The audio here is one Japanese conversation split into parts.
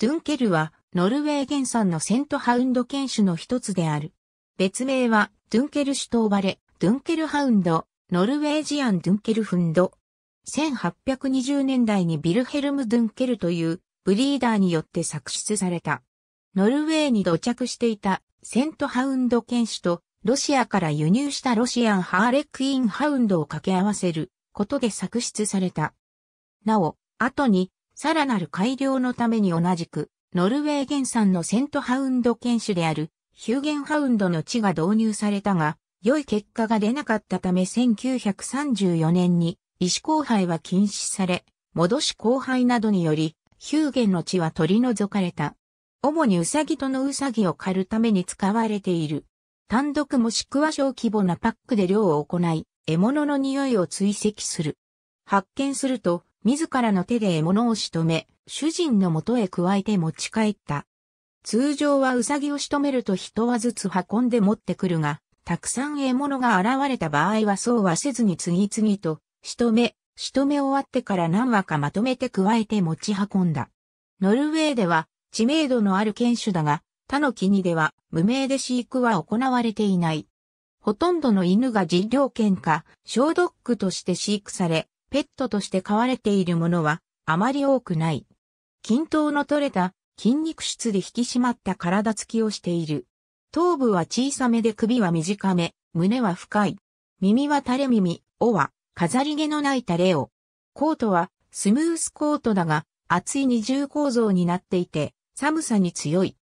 ドゥンケルは、ノルウェー原産のセントハウンド犬種の一つである。別名は、ドゥンケル種と呼ばれ、ドゥンケルハウンド、ノルウェージアン・ドゥンケルフンド。1820年代にビルヘルム・ドゥンケルというブリーダーによって作出された。ノルウェーに土着していたセントハウンド犬種とロシアから輸入したロシアンハーレクイーンハウンドを掛け合わせることで作出された。なお、後にさらなる改良のために同じく、ノルウェー原産のセントハウンド犬種であるヒューゲンハウンドの血が導入されたが、良い結果が出なかったため1934年に、医師交配は禁止され、戻し交配などにより、ヒューゲンの血は取り除かれた。主にウサギとのウサギを狩るために使われている。単独もしくは小規模なパックで漁を行い、獲物の匂いを追跡する。発見すると、自らの手で獲物を仕留め、主人の元へ加えて持ち帰った。通常はウサギを仕留めると人はずつ運んで持ってくるが、たくさん獲物が現れた場合はそうはせずに次々と仕留め、仕留め終わってから何羽かまとめて加えて持ち運んだ。ノルウェーでは知名度のある犬種だが、他の国では無名で飼育は行われていない。ほとんどの犬が実領犬か、小ドッグとして飼育され、ペットとして飼われているものはあまり多くない。均等の取れた筋肉質で引き締まった体つきをしている。頭部は小さめで首は短め、胸は深い。耳は垂れ耳、尾は飾り毛のない垂れ尾。コートはスムースコートだが厚い二重構造になっていて寒さに強い。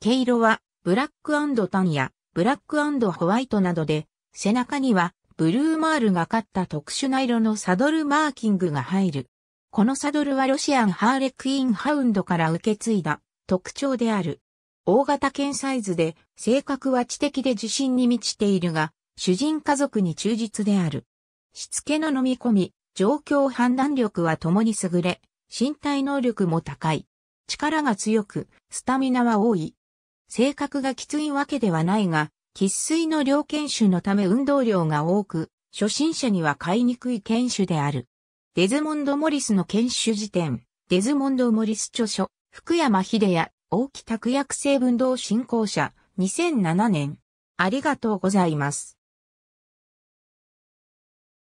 毛色はブラックタンやブラックホワイトなどで背中にはブルーマールが買った特殊な色のサドルマーキングが入る。このサドルはロシアンハーレクイーンハウンドから受け継いだ特徴である。大型犬サイズで、性格は知的で自信に満ちているが、主人家族に忠実である。しつけの飲み込み、状況判断力は共に優れ、身体能力も高い。力が強く、スタミナは多い。性格がきついわけではないが、喫水の両犬種のため運動量が多く、初心者には飼いにくい犬種である。デズモンド・モリスの犬種辞典、デズモンド・モリス著書、福山秀也、大木拓薬成分動振興者、2007年。ありがとうございます。